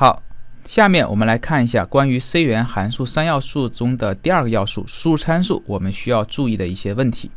好，下面我们来看一下关于 C 语言函数三要素中的第二个要素——输入参数，我们需要注意的一些问题。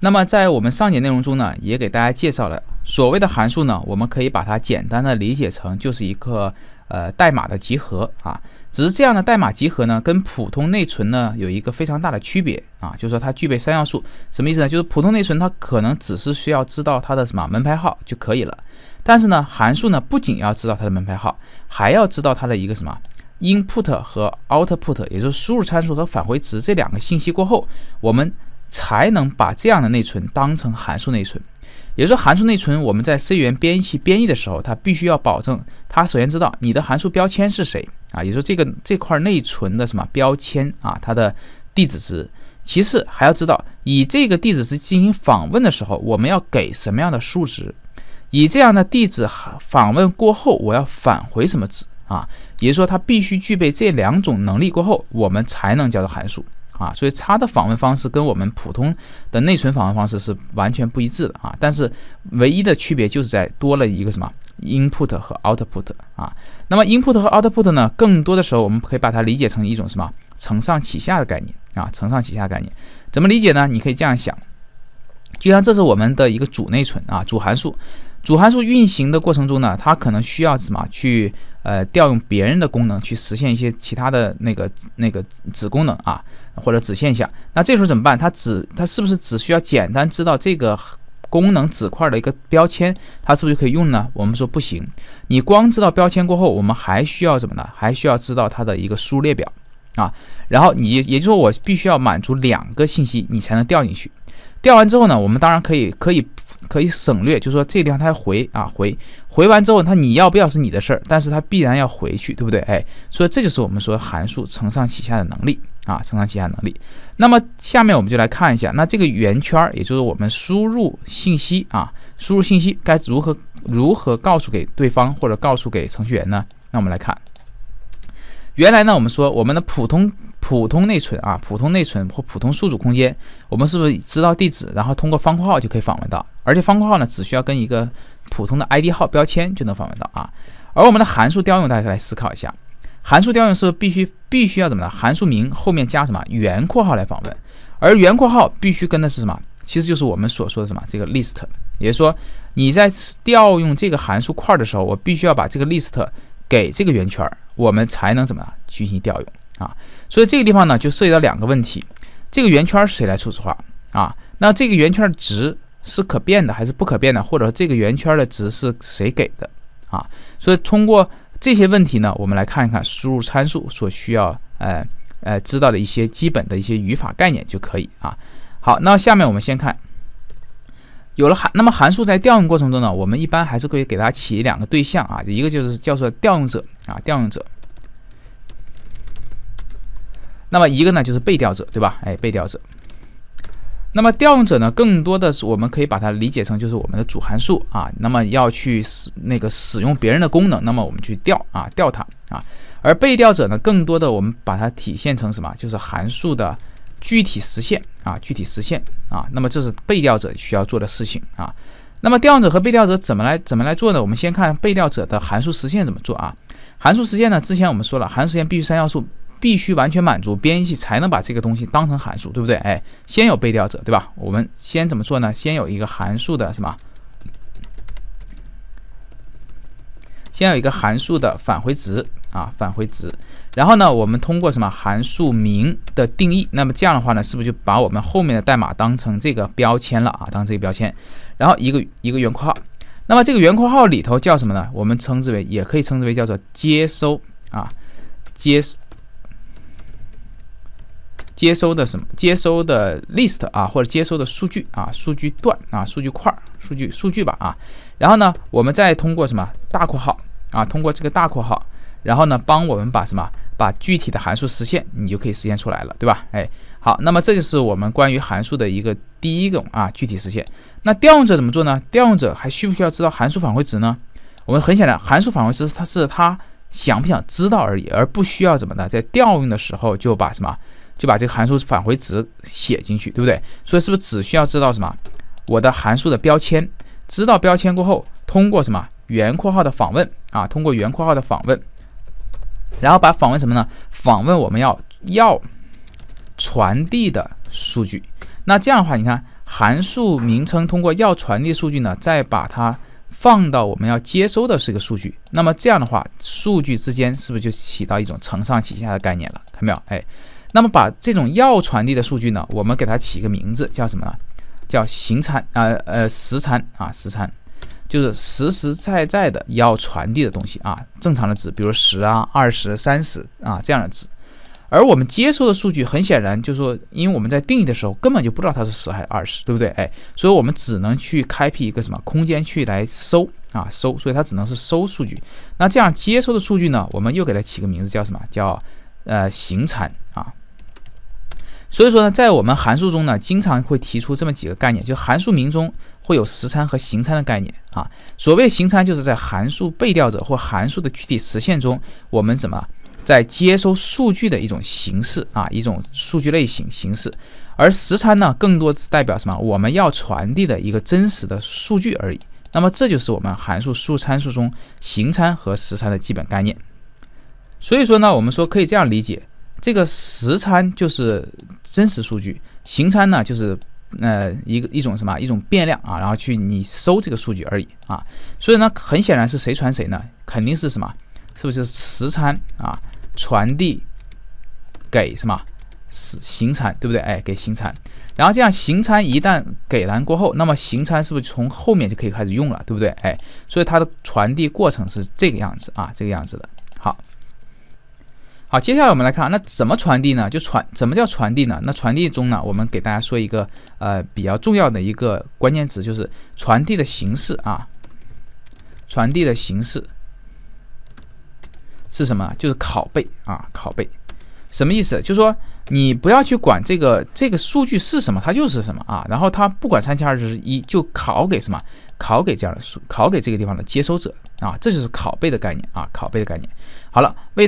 那么，在我们上节内容中呢，也给大家介绍了所谓的函数呢，我们可以把它简单的理解成就是一个。呃，代码的集合啊，只是这样的代码集合呢，跟普通内存呢有一个非常大的区别啊，就是说它具备三要素，什么意思呢？就是普通内存它可能只是需要知道它的什么门牌号就可以了，但是呢，函数呢不仅要知道它的门牌号，还要知道它的一个什么 input 和 output，也就是输入参数和返回值这两个信息过后，我们才能把这样的内存当成函数内存。也就是说，函数内存我们在 C 语言编译器编译的时候，它必须要保证它首先知道你的函数标签是谁啊，也就是说这个这块内存的什么标签啊，它的地址值。其次还要知道以这个地址值进行访问的时候，我们要给什么样的数值，以这样的地址访问过后，我要返回什么值啊？也就是说，它必须具备这两种能力过后，我们才能叫做函数。啊，所以它的访问方式跟我们普通的内存访问方式是完全不一致的啊。但是唯一的区别就是在多了一个什么 input 和 output 啊。那么 input 和 output 呢，更多的时候我们可以把它理解成一种什么承上启下的概念啊，承上启下概念怎么理解呢？你可以这样想，就像这是我们的一个主内存啊，主函数，主函数运行的过程中呢，它可能需要什么去。呃，调用别人的功能去实现一些其他的那个那个子功能啊，或者子现象。那这时候怎么办？它只它是不是只需要简单知道这个功能子块的一个标签，它是不是就可以用呢？我们说不行，你光知道标签过后，我们还需要什么呢？还需要知道它的一个树列表。啊，然后你也就是说我必须要满足两个信息，你才能调进去。调完之后呢，我们当然可以可以可以省略，就是说这地方要回啊回回完之后它你要不要是你的事儿，但是它必然要回去，对不对？哎，所以这就是我们说函数承上启下的能力啊，承上启下能力。那么下面我们就来看一下，那这个圆圈也就是我们输入信息啊，输入信息该如何如何告诉给对方或者告诉给程序员呢？那我们来看。原来呢，我们说我们的普通普通内存啊，普通内存或普通数组空间，我们是不是知道地址，然后通过方括号就可以访问到？而且方括号呢，只需要跟一个普通的 I D 号标签就能访问到啊。而我们的函数调用，大家来思考一下，函数调用是不是必须必须要怎么的？函数名后面加什么圆括号来访问？而圆括号必须跟的是什么？其实就是我们所说的什么这个 list，也就是说你在调用这个函数块的时候，我必须要把这个 list 给这个圆圈。我们才能怎么呢？进行调用啊，所以这个地方呢，就涉及到两个问题：这个圆圈谁来初始化啊？那这个圆圈的值是可变的还是不可变的？或者这个圆圈的值是谁给的啊？所以通过这些问题呢，我们来看一看输入参数所需要呃呃知道的一些基本的一些语法概念就可以啊。好，那下面我们先看。有了函，那么函数在调用过程中呢，我们一般还是可以给它起两个对象啊，一个就是叫做调用者啊，调用者。那么一个呢就是被调者，对吧？哎，被调者。那么调用者呢，更多的是我们可以把它理解成就是我们的主函数啊，那么要去使那个使用别人的功能，那么我们去调啊，调它啊。而被调者呢，更多的我们把它体现成什么？就是函数的。具体实现啊，具体实现啊，那么这是被调者需要做的事情啊。那么调用者和被调者怎么来怎么来做呢？我们先看被调者的函数实现怎么做啊？函数实现呢？之前我们说了，函数实现必须三要素，必须完全满足，编译才能把这个东西当成函数，对不对？哎，先有被调者，对吧？我们先怎么做呢？先有一个函数的什么？先有一个函数的返回值。啊，返回值。然后呢，我们通过什么函数名的定义，那么这样的话呢，是不是就把我们后面的代码当成这个标签了啊？当这个标签，然后一个一个圆括号，那么这个圆括号里头叫什么呢？我们称之为，也可以称之为叫做接收啊，接接收的什么？接收的 list 啊，或者接收的数据啊，数据段啊，数据块，数据数据吧啊。然后呢，我们再通过什么大括号啊？通过这个大括号。然后呢，帮我们把什么把具体的函数实现，你就可以实现出来了，对吧？哎，好，那么这就是我们关于函数的一个第一个啊具体实现。那调用者怎么做呢？调用者还需不需要知道函数返回值呢？我们很显然，函数返回值它是它想不想知道而已，而不需要怎么的在调用的时候就把什么就把这个函数返回值写进去，对不对？所以是不是只需要知道什么我的函数的标签？知道标签过后，通过什么圆括号的访问啊？通过圆括号的访问。然后把访问什么呢？访问我们要要传递的数据。那这样的话，你看函数名称通过要传递数据呢，再把它放到我们要接收的是一个数据。那么这样的话，数据之间是不是就起到一种承上启下的概念了？看到没有？哎，那么把这种要传递的数据呢，我们给它起一个名字，叫什么呢？叫形参啊，呃，实参啊，实参。就是实实在在的要传递的东西啊，正常的值，比如十啊、二十、三十啊这样的值，而我们接收的数据，很显然就是说，因为我们在定义的时候根本就不知道它是十还是二十，对不对？哎，所以我们只能去开辟一个什么空间去来收啊收，所以它只能是收数据。那这样接收的数据呢，我们又给它起个名字叫什么？叫呃形产啊。所以说呢，在我们函数中呢，经常会提出这么几个概念，就函数名中会有实参和形参的概念啊。所谓形参，就是在函数被调者或函数的具体实现中，我们怎么在接收数据的一种形式啊，一种数据类型形式。而实参呢，更多代表什么？我们要传递的一个真实的数据而已。那么这就是我们函数数参数中形参和实参的基本概念。所以说呢，我们说可以这样理解，这个实参就是。真实数据，行参呢就是呃一个一种什么一种变量啊，然后去你搜这个数据而已啊，所以呢很显然是谁传谁呢？肯定是什么？是不是实参啊传递给什么？是行参对不对？哎，给行参，然后这样行参一旦给完过后，那么行参是不是从后面就可以开始用了，对不对？哎，所以它的传递过程是这个样子啊，这个样子的。好，接下来我们来看，那怎么传递呢？就传，怎么叫传递呢？那传递中呢，我们给大家说一个呃比较重要的一个关键词，就是传递的形式啊。传递的形式是什么？就是拷贝啊，拷贝。什么意思？就是说你不要去管这个这个数据是什么，它就是什么啊。然后它不管三七二十一，就拷给什么，拷给这样的数，拷给这个地方的接收者。啊，这就是拷贝的概念啊，拷贝的概念。好了，为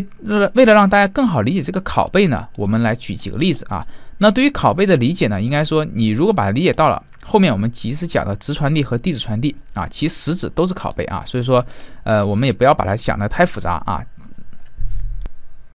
为了让大家更好理解这个拷贝呢，我们来举几个例子啊。那对于拷贝的理解呢，应该说你如果把它理解到了，后面我们即使讲的直传递和地址传递啊，其实质都是拷贝啊。所以说，呃，我们也不要把它想得太复杂啊。